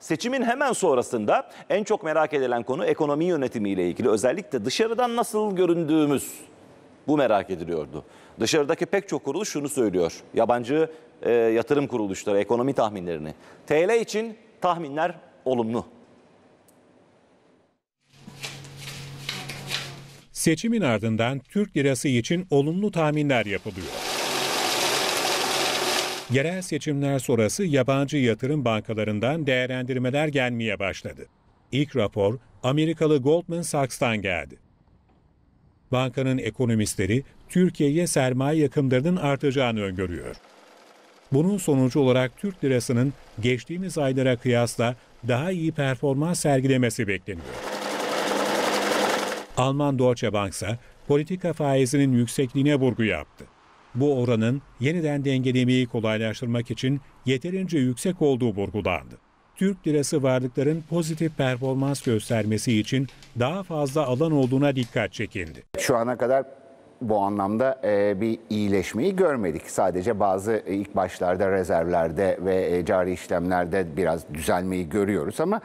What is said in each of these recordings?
seçimin hemen sonrasında en çok merak edilen konu ekonomi yönetimiyle ilgili. Özellikle dışarıdan nasıl göründüğümüz bu merak ediliyordu. Dışarıdaki pek çok kuruluş şunu söylüyor. Yabancı e, yatırım kuruluşları ekonomi tahminlerini. TL için tahminler olumlu. Seçimin ardından Türk lirası için olumlu tahminler yapılıyor. Yerel seçimler sonrası yabancı yatırım bankalarından değerlendirmeler gelmeye başladı. İlk rapor Amerikalı Goldman Sachs'tan geldi. Bankanın ekonomistleri Türkiye'ye sermaye yakımlarının artacağını öngörüyor. Bunun sonucu olarak Türk lirasının geçtiğimiz aylara kıyasla daha iyi performans sergilemesi bekleniyor. Alman Deutsche Bank ise politika faizinin yüksekliğine vurgu yaptı. Bu oranın yeniden dengelemeyi kolaylaştırmak için yeterince yüksek olduğu vurgulandı. Türk lirası varlıkların pozitif performans göstermesi için daha fazla alan olduğuna dikkat çekildi. Şu ana kadar bu anlamda e, bir iyileşmeyi görmedik. Sadece bazı e, ilk başlarda rezervlerde ve e, cari işlemlerde biraz düzelmeyi görüyoruz ama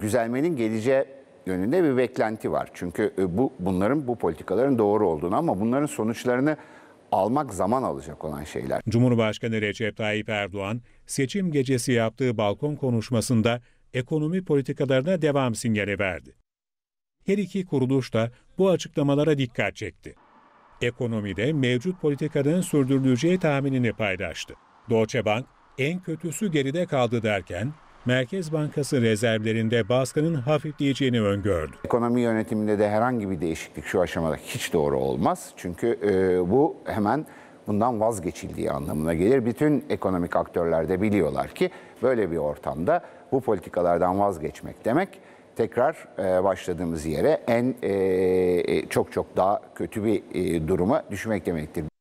düzelmenin geleceği yönünde bir beklenti var. Çünkü bu bunların bu politikaların doğru olduğunu ama bunların sonuçlarını almak zaman alacak olan şeyler. Cumhurbaşkanı Recep Tayyip Erdoğan seçim gecesi yaptığı balkon konuşmasında ekonomi politikalarına devam sinyali verdi. Her iki kuruluş da bu açıklamalara dikkat çekti. Ekonomide mevcut politikaların sürdürüleceği tahminini paylaştı. Deutsche Bank en kötüsü geride kaldı derken Merkez Bankası rezervlerinde baskının hafifleyeceğini öngördü. Ekonomi yönetiminde de herhangi bir değişiklik şu aşamada hiç doğru olmaz. Çünkü e, bu hemen bundan vazgeçildiği anlamına gelir. Bütün ekonomik aktörler de biliyorlar ki böyle bir ortamda bu politikalardan vazgeçmek demek tekrar e, başladığımız yere en e, e çok çok daha kötü bir e, duruma düşmek demektir.